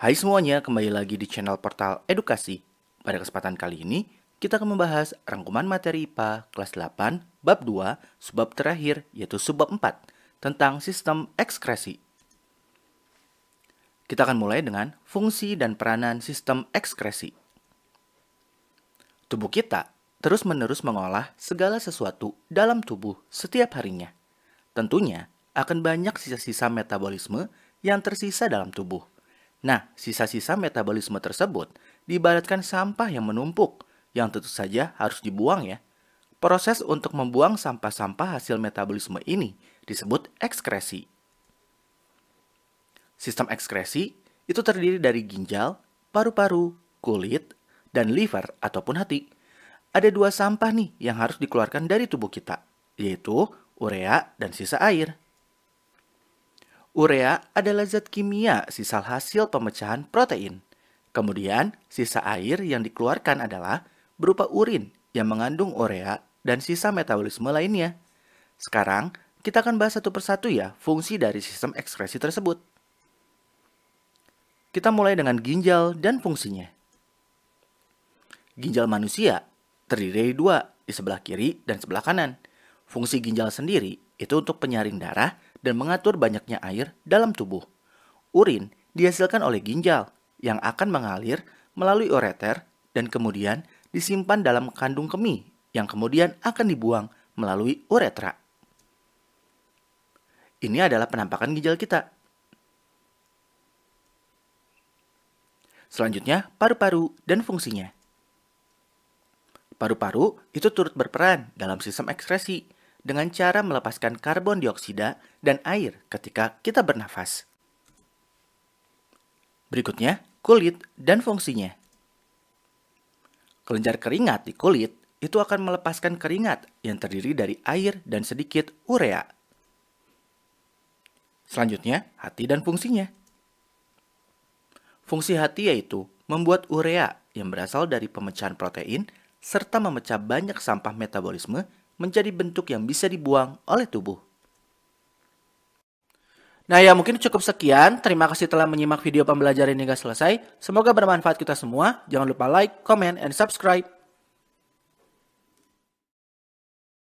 Hai semuanya, kembali lagi di channel Portal Edukasi. Pada kesempatan kali ini, kita akan membahas rangkuman materi IPA kelas 8, bab 2, subbab terakhir, yaitu subbab 4, tentang sistem ekskresi. Kita akan mulai dengan fungsi dan peranan sistem ekskresi. Tubuh kita terus-menerus mengolah segala sesuatu dalam tubuh setiap harinya. Tentunya, akan banyak sisa-sisa metabolisme yang tersisa dalam tubuh – Nah, sisa-sisa metabolisme tersebut diibaratkan sampah yang menumpuk, yang tentu saja harus dibuang ya. Proses untuk membuang sampah-sampah hasil metabolisme ini disebut ekskresi. Sistem ekskresi itu terdiri dari ginjal, paru-paru, kulit, dan liver ataupun hati. Ada dua sampah nih yang harus dikeluarkan dari tubuh kita, yaitu urea dan sisa air. Urea adalah zat kimia sisa hasil pemecahan protein. Kemudian, sisa air yang dikeluarkan adalah berupa urin yang mengandung urea dan sisa metabolisme lainnya. Sekarang, kita akan bahas satu persatu ya fungsi dari sistem ekskresi tersebut. Kita mulai dengan ginjal dan fungsinya. Ginjal manusia terdiri dari dua, di sebelah kiri dan sebelah kanan. Fungsi ginjal sendiri itu untuk penyaring darah dan mengatur banyaknya air dalam tubuh. Urin dihasilkan oleh ginjal yang akan mengalir melalui ureter dan kemudian disimpan dalam kandung kemih yang kemudian akan dibuang melalui uretra. Ini adalah penampakan ginjal kita. Selanjutnya, paru-paru dan fungsinya. Paru-paru itu turut berperan dalam sistem ekskresi, dengan cara melepaskan karbon dioksida dan air ketika kita bernafas. Berikutnya, kulit dan fungsinya. Kelenjar keringat di kulit itu akan melepaskan keringat yang terdiri dari air dan sedikit urea. Selanjutnya, hati dan fungsinya. Fungsi hati yaitu membuat urea yang berasal dari pemecahan protein serta memecah banyak sampah metabolisme menjadi bentuk yang bisa dibuang oleh tubuh. Nah ya mungkin cukup sekian. Terima kasih telah menyimak video pembelajaran ini hingga selesai. Semoga bermanfaat kita semua. Jangan lupa like, comment, and subscribe.